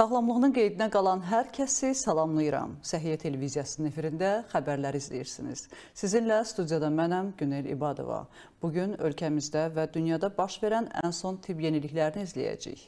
Sağlamlığının qeydinə qalan hər kəsi salamlayıram. Səhiyyə televiziyasının efirində xəbərləri izləyirsiniz. Sizinlə studiyada mənəm Günel İbadova. Bugün ölkəmizdə və dünyada baş verən ən son tibb yeniliklərini izləyəcəyik.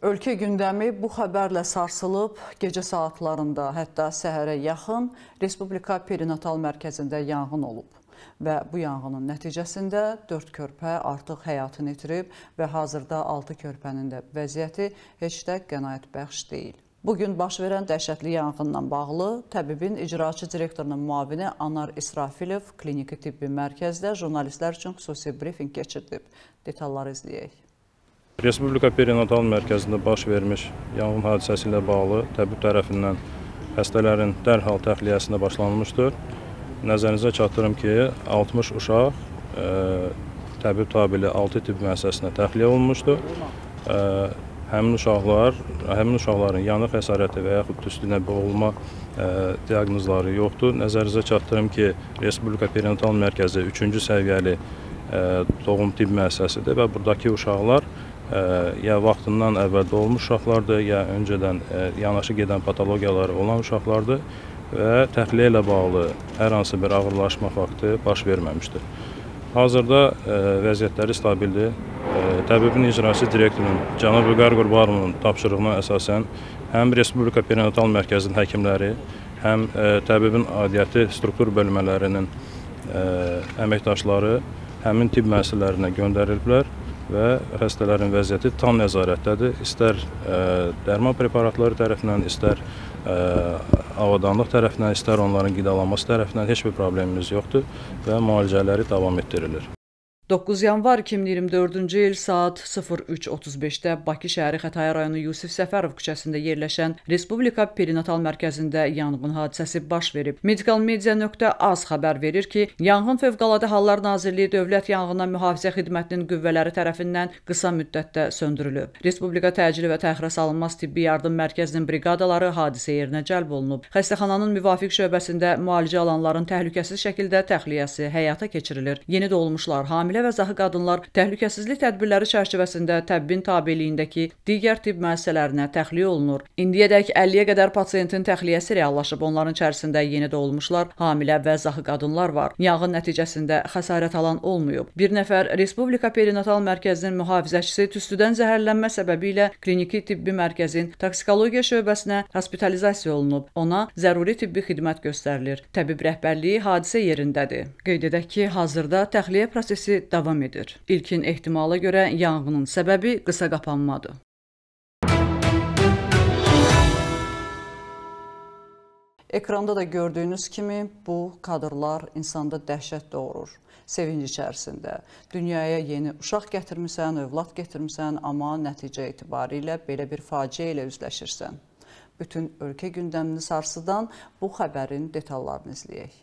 Ölkə gündəmi bu xəbərlə sarsılıb, gecə saatlarında, hətta səhərə yaxın Respublika Perinatal Mərkəzində yanğın olub və bu yanğının nəticəsində 4 körpə artıq həyatını itirib və hazırda 6 körpənin də vəziyyəti heç də qənaətbəxş deyil. Bugün baş verən dəhşətli yanğınla bağlı təbibin icraçı direktorunun muavini Anar İsrafilov kliniki tibbi mərkəzdə jurnalistlər üçün xüsusi brifing keçirdib. Detalları izləyək. Respublika Perinatal Mərkəzində baş vermiş yanğın hadisəsi ilə bağlı təbib tərəfindən xəstələrin dərhal təxliyəsinə başlanılmışdır. Nəzərinizə çatdırım ki, 60 uşaq ə, e, təbib tabili 6 tibb müəssisəsinə təxliyə olunmuşdu. Ə, e, həmin uşaqlar, həmin uşaqların yanıq xəsarəti və yaxud tüstünə boğulma ə, e, diaqnozları yoxdur. Nəzərinizə çatdırım ki, Respublika Perinatal Mərkəzi 3-cü səviyyəli ə, doğum tibb müəssisəsidir və burdakı uşaqlar ə, ya vaxtından əvvəldə olmuş uşaqlardır, ya öncədən ə, yanaşı gedən patologiyaları olan uşaqlardır və təxliyə ilə bağlı hər hansı bir ağırlaşma faktı baş verməmişdir. Hazırda ə, e, vəziyyətləri stabildir. Ə, e, təbibin icrası direktorunun Cənab Vüqar Qurbanovun tapşırığına əsasən həm Respublika Perinatal Mərkəzinin həkimləri, həm ə, e, təbibin adiyyəti struktur bölmələrinin ə, əməkdaşları həmin tibb müəssisələrinə göndəriliblər və xəstələrin vəziyyəti tam nəzarətdədir. İstər ə, dərman preparatları tərəfindən, istər ə, avadanlıq tərəfindən, istər onların qidalanması tərəfindən heç bir problemimiz yoxdur və müalicələri davam etdirilir. 9 yanvar 2024-cü il saat 03:35-də Bakı şəhəri Xətai rayonu Yusif Səfərov küçəsində yerləşən Respublika Perinatal Mərkəzində yanğın hadisəsi baş verib. Medicalmedia.az xəbər verir ki, Yanğın Fövqəladə Hallar Nazirliyi Dövlət Yanğına Mühafizə Xidmətinin qüvvələri tərəfindən qısa müddətdə söndürülüb. Respublika Təcili və Təxirə Salınmaz Tibbi Yardım Mərkəzinin briqadaları hadisə yerinə cəlb olunub. Xəstəxananın müvafiq şöbəsində müalicə alanların təhlükəsiz şəkildə təxliyəsi həyata keçirilir. Yeni doğulmuşlar hamilə ailə və zahı qadınlar təhlükəsizlik tədbirləri çərçivəsində təbbin tabeliyindəki digər tibb müəssisələrinə təxliyə olunur. İndiyədək 50-yə qədər pasiyentin təxliyəsi reallaşıb, onların içərisində yeni doğulmuşlar, hamilə və zahı qadınlar var. Yanğın nəticəsində xəsarət alan olmayıb. Bir nəfər Respublika Perinatal Mərkəzinin mühafizəçisi tüstüdən zəhərlənmə səbəbi ilə kliniki tibbi mərkəzin toksikologiya şöbəsinə hospitalizasiya olunub. Ona zəruri tibbi xidmət göstərilir. Təbib rəhbərliyi hadisə yerindədir. Qeyd edək ki, hazırda təxliyə prosesi davam edir. İlkin ehtimala görə yanğının səbəbi qısa qapanmadır. Ekranda da gördüyünüz kimi bu kadrlar insanda dəhşət doğurur. Sevinc içərisində. Dünyaya yeni uşaq gətirmisən, övlad gətirmisən, amma nəticə itibarilə belə bir faciə ilə üzləşirsən. Bütün ölkə gündəmini sarsıdan bu xəbərin detallarını izləyək.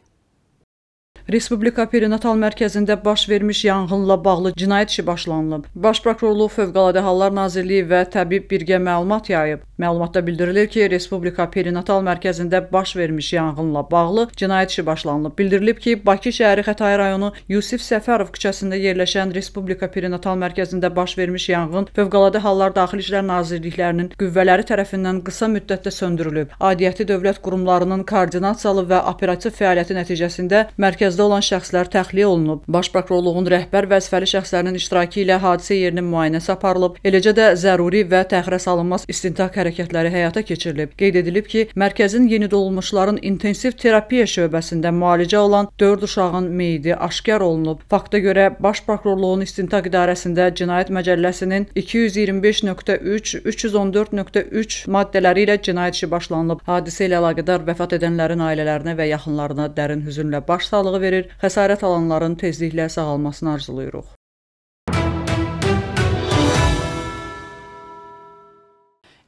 Respublika Perinatal Mərkəzində baş vermiş yanğınla bağlı cinayət işi başlanılıb. Baş prokurorluq Fövqəladə Hallar Nazirliyi və təbib birgə məlumat yayıb. Məlumatda bildirilir ki, Respublika Perinatal Mərkəzində baş vermiş yanğınla bağlı cinayət işi başlanılıb. Bildirilib ki, Bakı şəhəri Xətai rayonu Yusif Səfərov küçəsində yerləşən Respublika Perinatal Mərkəzində baş vermiş yanğın Fövqəladə Hallar Daxili İşlər Nazirliklərinin qüvvələri tərəfindən qısa müddətdə söndürülüb. Adiyyəti dövlət qurumlarının koordinasiyalı və operativ fəaliyyəti nəticəsində mərkəz Ərazidə olan şəxslər təxliyə olunub. Baş prokurorluğun rəhbər vəzifəli şəxslərinin iştirakı ilə hadisə yerinin müayinəsi aparılıb. Eləcə də zəruri və təxirə salınmaz istintaq hərəkətləri həyata keçirilib. Qeyd edilib ki, mərkəzin yeni doğulmuşların intensiv terapiya şöbəsində müalicə olan 4 uşağın meyidi aşkar olunub. Fakta görə Baş prokurorluğun istintaq idarəsində Cinayət Məcəlləsinin 225.3, 314.3 maddələri ilə cinayət işi başlanılıb. Hadisə ilə əlaqədar vəfat edənlərin ailələrinə və yaxınlarına dərin hüzünlə başsağlığı verilib verir, xəsarət alanların tezliklə sağalmasını arzulayırıq.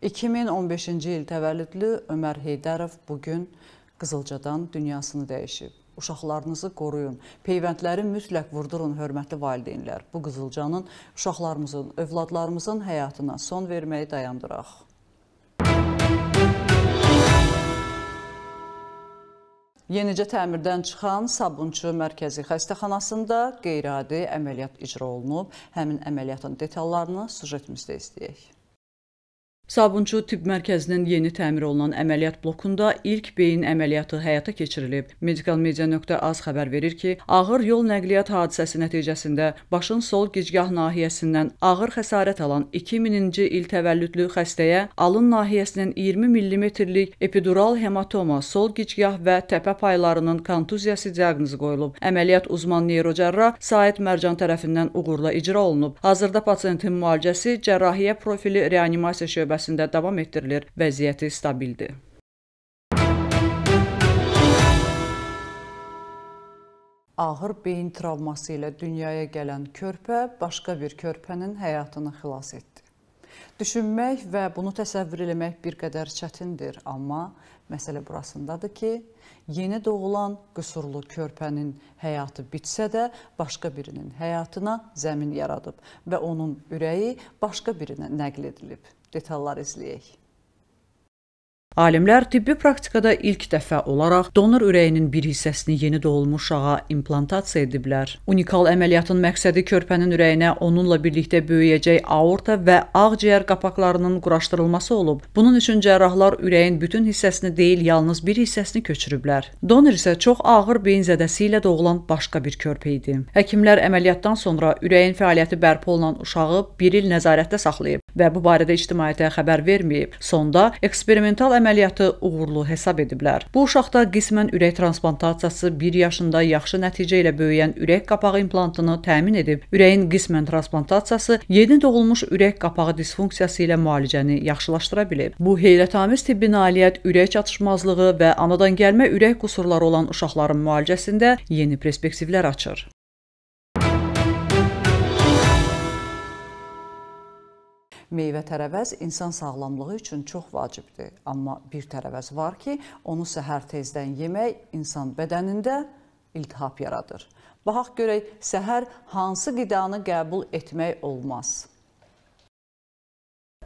...2015-ci il təvəllüdlü Ömər Heydərov bugün Qızılcadan dünyasını dəyişib. Uşaqlarınızı qoruyun, peyvəndləri mütləq vurdurun, hörmətli valideynlər. Bu Qızılcanın uşaqlarımızın, övladlarımızın həyatına son verməyi dayandıraq. Yenicə təmirdən çıxan Sabunçu Mərkəzi Xəstəxanasında qeyri-adi əməliyyat icra olunub. Həmin əməliyyatın detallarını sujetimizdə istəyək. Sabunçu tibb mərkəzinin yeni təmir olunan əməliyyat blokunda ilk beyin əməliyyatı həyata keçirilib. Medicalmedia.az xəbər verir ki, ağır yol nəqliyyat hadisəsi nəticəsində başın sol gicgah nahiyəsindən ağır xəsarət alan 2000-ci il təvəllüdlü xəstəyə alın nahiyəsinin 20 mm-lik epidural hematoma, sol gicgah və təpə paylarının kontuziyası diaqnozu qoyulub. Əməliyyat uzman neyrocərrah Said Mərcan tərəfindən uğurla icra olunub. Hazırda pasiyentin müalicəsi cərrahiyyə profili reanimasiya şöbəsi müzakirəsində davam etdirilir, vəziyyəti stabildir. ağır beyin travması ilə dünyaya gələn körpə başqa bir körpənin həyatını xilas etdi. Düşünmək və bunu təsəvvür eləmək bir qədər çətindir, amma məsələ burasındadır ki, yeni doğulan qüsurlu körpənin həyatı bitsə də, başqa birinin həyatına zəmin yaradıb və onun ürəyi başqa birinə nəql edilib. Detallar izləyək. Alimlər tibbi praktikada ilk dəfə olaraq donor ürəyinin bir hissəsini yeni doğulmuş uşağa implantasiya ediblər. Unikal əməliyyatın məqsədi körpənin ürəyinə onunla birlikdə böyüyəcək aorta və ağciyər qapaqlarının quraşdırılması olub. Bunun üçün cərrahlar ürəyin bütün hissəsini deyil, yalnız bir hissəsini köçürüblər. Donor isə çox ağır beyin zədəsi ilə doğulan başqa bir körpə idi. Həkimlər əməliyyatdan sonra ürəyin fəaliyyəti bərpa olunan uşağı 1 il nəzarətdə saxlayıb və bu barədə ictimaiyyətə xəbər verməyib. Sonda eksperimental əməliyyatı uğurlu hesab ediblər. Bu uşaqda qismən ürək transplantasiyası 1 yaşında yaxşı nəticə ilə böyüyən ürək qapağı implantını təmin edib. Ürəyin qismən transplantasiyası yeni doğulmuş ürək qapağı disfunksiyası ilə müalicəni yaxşılaşdıra bilib. Bu heyrətamiz tibbi nailiyyət ürək çatışmazlığı və anadan gəlmə ürək qüsurları olan uşaqların müalicəsində yeni perspektivlər açır. Meyvə tərəvəz insan sağlamlığı üçün çox vacibdir. Amma bir tərəvəz var ki, onu səhər tezdən yemək insan bədənində iltihab yaradır. Baxaq görək səhər hansı qidanı qəbul etmək olmaz?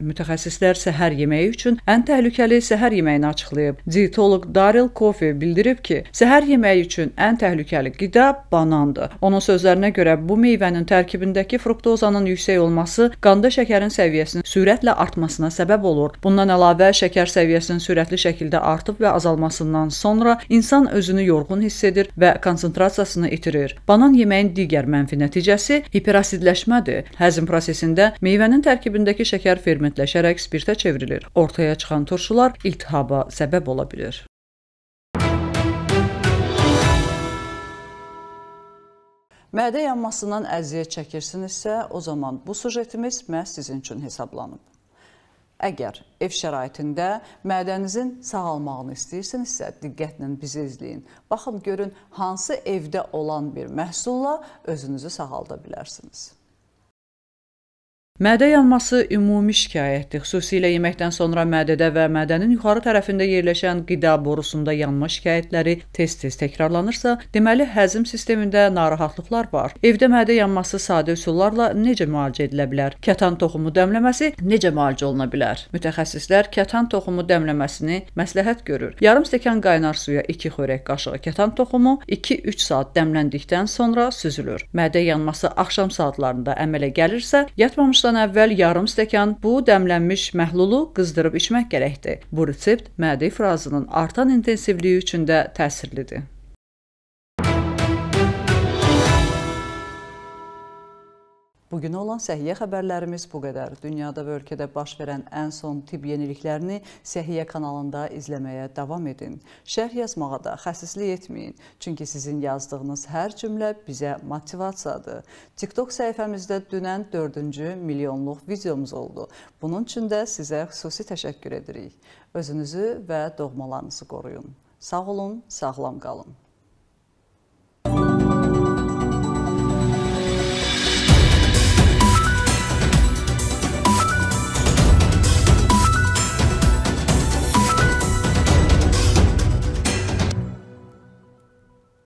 Mütəxəssislər səhər yeməyi üçün ən təhlükəli səhər yeməyini açıqlayıb. Dietoloq Daryl Coffey bildirib ki, səhər yeməyi üçün ən təhlükəli qida banandır. Onun sözlərinə görə bu meyvənin tərkibindəki fruktozanın yüksək olması qanda şəkərin səviyyəsinin sürətlə artmasına səbəb olur. Bundan əlavə şəkər səviyyəsinin sürətli şəkildə artıb və azalmasından sonra insan özünü yorğun hiss edir və konsentrasiyasını itirir. Banan yeməyin digər mənfi nəticəsi hiperasidləşmədir. Həzm prosesində meyvənin tərkibindəki şəkər fermentasiya fermentləşərək spirtə çevrilir. Ortaya çıxan turşular iltihaba səbəb ola bilir. Mədə yanmasından əziyyət çəkirsinizsə, o zaman bu sujetimiz məhz sizin üçün hesablanıb. Əgər ev şəraitində mədənizin sağalmağını istəyirsinizsə, diqqətlə bizi izləyin. Baxın görün hansı evdə olan bir məhsulla özünüzü sağalda bilərsiniz. Mədə yanması ümumi şikayətdir. Xüsusilə yeməkdən sonra mədədə və mədənin yuxarı tərəfində yerləşən qida borusunda yanma şikayətləri tez-tez təkrarlanırsa, deməli həzm sistemində narahatlıqlar var. Evdə mədə yanması sadə üsullarla necə müalicə edilə bilər? Kətan toxumu dəmləməsi necə müalicə oluna bilər? Mütəxəssislər kətan toxumu dəmləməsini məsləhət görür. Yarım stəkan qaynar suya 2 xörək qaşığı kətan toxumu 2-3 saat dəmləndikdən sonra süzülür. Mədə yanması axşam saatlarında əmələ gəlirsə, yatmamış açılışdan əvvəl yarım stəkan bu dəmlənmiş məhlulu qızdırıb içmək gərəkdir. Bu resept mədi frazının artan intensivliyi üçün də təsirlidir. Bugünə olan səhiyyə xəbərlərimiz bu qədər. Dünyada və ölkədə baş verən ən son tibb yeniliklərini Səhiyyə kanalında izləməyə davam edin. Şərh yazmağa da xəsislik etməyin. Çünki sizin yazdığınız hər cümlə bizə motivasiyadır. TikTok səhifəmizdə dünən 4-cü milyonluq videomuz oldu. Bunun üçün də sizə xüsusi təşəkkür edirik. Özünüzü və doğmalarınızı qoruyun. Sağ olun, sağlam qalın.